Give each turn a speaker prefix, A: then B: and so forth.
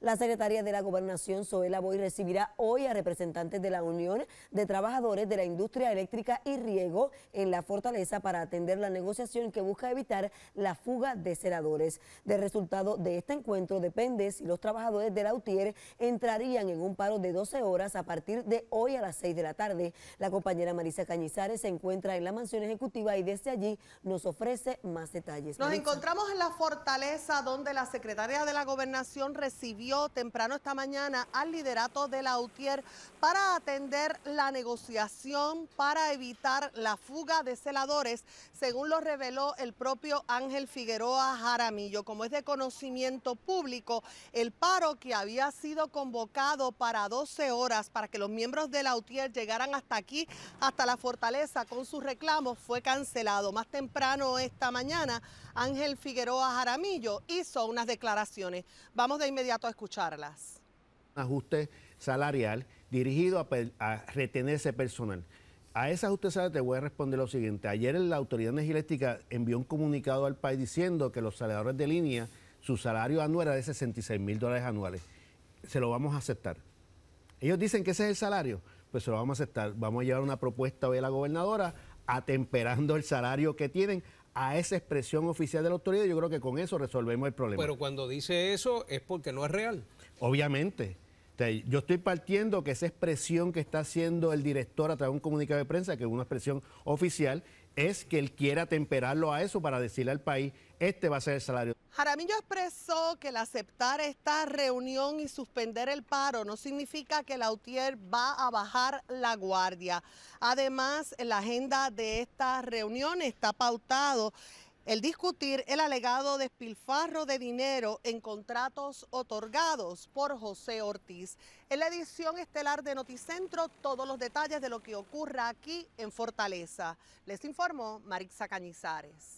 A: La Secretaría de la Gobernación, Soela Boy, recibirá hoy a representantes de la Unión de Trabajadores de la Industria Eléctrica y Riego en la Fortaleza para atender la negociación que busca evitar la fuga de ceradores. Del resultado de este encuentro depende si los trabajadores de la UTIER entrarían en un paro de 12 horas a partir de hoy a las 6 de la tarde. La compañera Marisa Cañizares se encuentra en la mansión ejecutiva y desde allí nos ofrece más detalles. Nos encontramos
B: en la Fortaleza donde la secretaria de la Gobernación recibió temprano esta mañana al liderato de la UTIER para atender la negociación para evitar la fuga de celadores, según lo reveló el propio Ángel Figueroa Jaramillo. Como es de conocimiento público, el paro que había sido convocado para 12 horas para que los miembros de la UTIER llegaran hasta aquí, hasta la fortaleza con sus reclamos, fue cancelado. Más temprano esta mañana, Ángel Figueroa Jaramillo hizo unas declaraciones. Vamos de inmediato a escuchar escucharlas.
C: Ajuste salarial dirigido a, retenerse retener ese personal. A ese ajuste salarial te voy a responder lo siguiente. Ayer la Autoridad Energética envió un comunicado al país diciendo que los saladores de línea, su salario anual era de 66 mil dólares anuales. Se lo vamos a aceptar. Ellos dicen que ese es el salario, pues se lo vamos a aceptar. Vamos a llevar una propuesta hoy a la gobernadora atemperando el salario que tienen a esa expresión oficial de la autoridad, yo creo que con eso resolvemos el problema. Pero cuando dice eso es porque no es real. Obviamente. Yo estoy partiendo que esa expresión que está haciendo el director a través de un comunicado de prensa, que es una expresión oficial, es que él quiera temperarlo a eso para decirle al país, este va a ser el salario.
B: Jaramillo expresó que el aceptar esta reunión y suspender el paro no significa que UTIER va a bajar la guardia. Además, la agenda de esta reunión está pautado el discutir el alegado despilfarro de dinero en contratos otorgados por José Ortiz. En la edición estelar de Noticentro, todos los detalles de lo que ocurra aquí en Fortaleza. Les informó Marixa Cañizares.